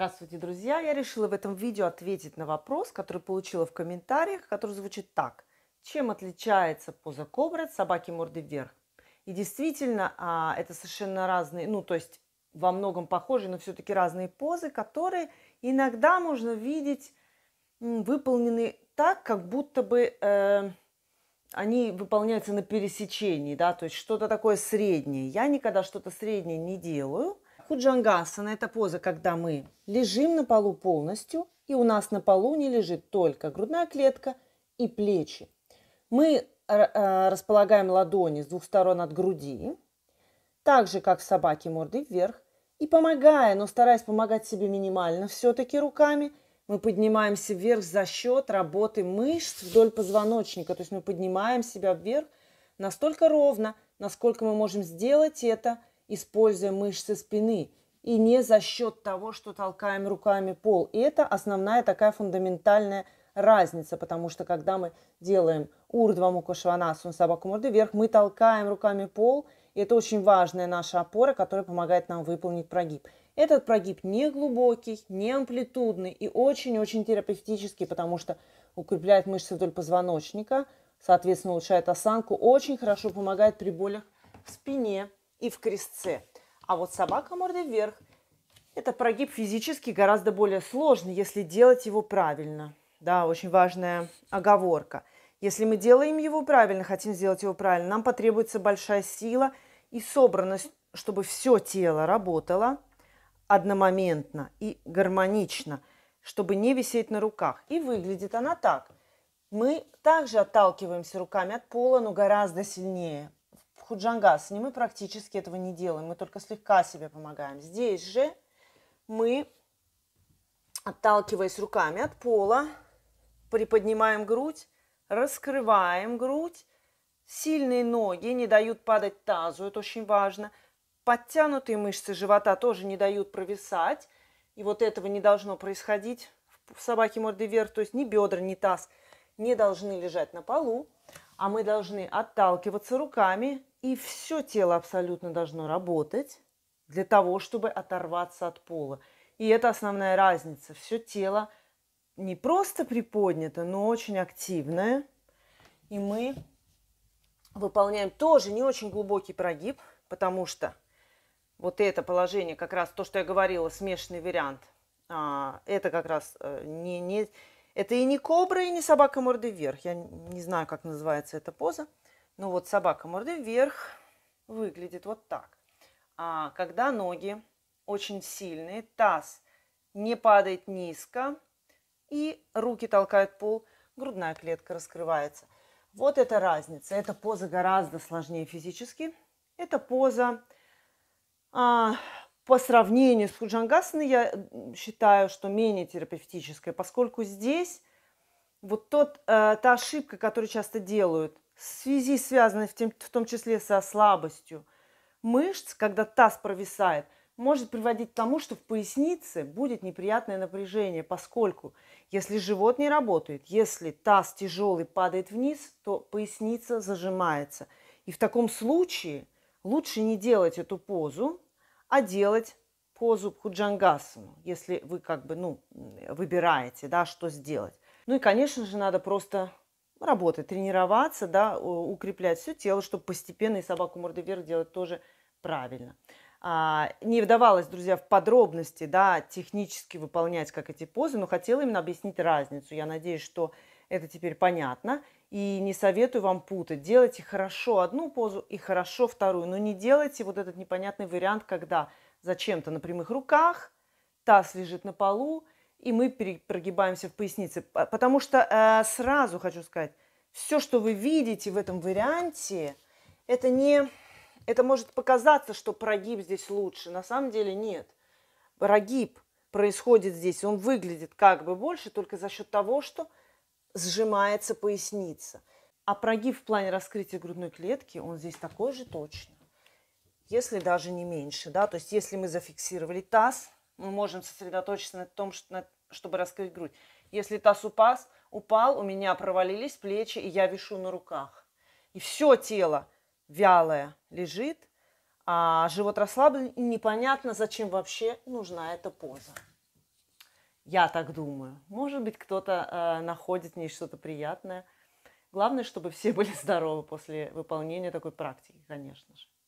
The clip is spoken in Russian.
Здравствуйте, друзья! Я решила в этом видео ответить на вопрос, который получила в комментариях, который звучит так. Чем отличается поза кобры от собаки морды вверх? И действительно, а, это совершенно разные, ну, то есть во многом похожи, но все-таки разные позы, которые иногда можно видеть выполнены так, как будто бы э, они выполняются на пересечении, да, то есть что-то такое среднее. Я никогда что-то среднее не делаю, Худжангасана – это поза, когда мы лежим на полу полностью, и у нас на полу не лежит только грудная клетка и плечи. Мы э, э, располагаем ладони с двух сторон от груди, так же, как в собаке мордой вверх, и помогая, но стараясь помогать себе минимально все-таки руками, мы поднимаемся вверх за счет работы мышц вдоль позвоночника. То есть мы поднимаем себя вверх настолько ровно, насколько мы можем сделать это – используя мышцы спины и не за счет того, что толкаем руками пол. И это основная такая фундаментальная разница, потому что когда мы делаем урдва мукашванасун собаку морды вверх, мы толкаем руками пол, и это очень важная наша опора, которая помогает нам выполнить прогиб. Этот прогиб не глубокий, не амплитудный и очень-очень терапевтический, потому что укрепляет мышцы вдоль позвоночника, соответственно, улучшает осанку, очень хорошо помогает при болях в спине, и в крестце. А вот собака мордой вверх – это прогиб физически гораздо более сложный, если делать его правильно. Да, очень важная оговорка. Если мы делаем его правильно, хотим сделать его правильно, нам потребуется большая сила и собранность, чтобы все тело работало одномоментно и гармонично, чтобы не висеть на руках. И выглядит она так. Мы также отталкиваемся руками от пола, но гораздо сильнее, худжангасане мы практически этого не делаем, мы только слегка себе помогаем. Здесь же мы, отталкиваясь руками от пола, приподнимаем грудь, раскрываем грудь, сильные ноги не дают падать тазу, это очень важно, подтянутые мышцы живота тоже не дают провисать, и вот этого не должно происходить в собаке мордой вверх, то есть ни бедра, ни таз не должны лежать на полу, а мы должны отталкиваться руками, и все тело абсолютно должно работать для того, чтобы оторваться от пола. И это основная разница. Все тело не просто приподнято, но очень активное. И мы выполняем тоже не очень глубокий прогиб, потому что вот это положение, как раз то, что я говорила, смешанный вариант, а, это как раз э, не, не, это и не кобра, и не собака морды вверх. Я не знаю, как называется эта поза. Ну вот собака мордой вверх выглядит вот так. А когда ноги очень сильные, таз не падает низко, и руки толкают пол, грудная клетка раскрывается. Вот эта разница. Эта поза гораздо сложнее физически. Эта поза а, по сравнению с худжангасаной, я считаю, что менее терапевтическая, поскольку здесь вот тот, э, та ошибка, которую часто делают в связи связанной в, тем, в том числе со слабостью мышц, когда таз провисает, может приводить к тому, что в пояснице будет неприятное напряжение, поскольку если живот не работает, если таз тяжелый падает вниз, то поясница зажимается. И в таком случае лучше не делать эту позу, а делать позу худжангасану, если вы как бы ну, выбираете, да, что сделать. Ну и, конечно же, надо просто работать, тренироваться, да, укреплять все тело, чтобы постепенно и собаку мордой вверх делать тоже правильно. А, не вдавалась, друзья, в подробности, да, технически выполнять как эти позы, но хотела именно объяснить разницу. Я надеюсь, что это теперь понятно. И не советую вам путать. Делайте хорошо одну позу и хорошо вторую. Но не делайте вот этот непонятный вариант, когда зачем-то на прямых руках, таз лежит на полу, и мы прогибаемся в пояснице. Потому что э, сразу хочу сказать, все, что вы видите в этом варианте, это не... Это может показаться, что прогиб здесь лучше. На самом деле нет. Прогиб происходит здесь. Он выглядит как бы больше только за счет того, что сжимается поясница. А прогиб в плане раскрытия грудной клетки, он здесь такой же точно. Если даже не меньше, да, то есть если мы зафиксировали таз, мы можем сосредоточиться на том, чтобы раскрыть грудь. Если таз упас, упал, у меня провалились плечи, и я вишу на руках. И все тело вялое лежит, а живот расслаблен, и непонятно, зачем вообще нужна эта поза. Я так думаю. Может быть, кто-то э, находит в ней что-то приятное. Главное, чтобы все были здоровы после выполнения такой практики, конечно же.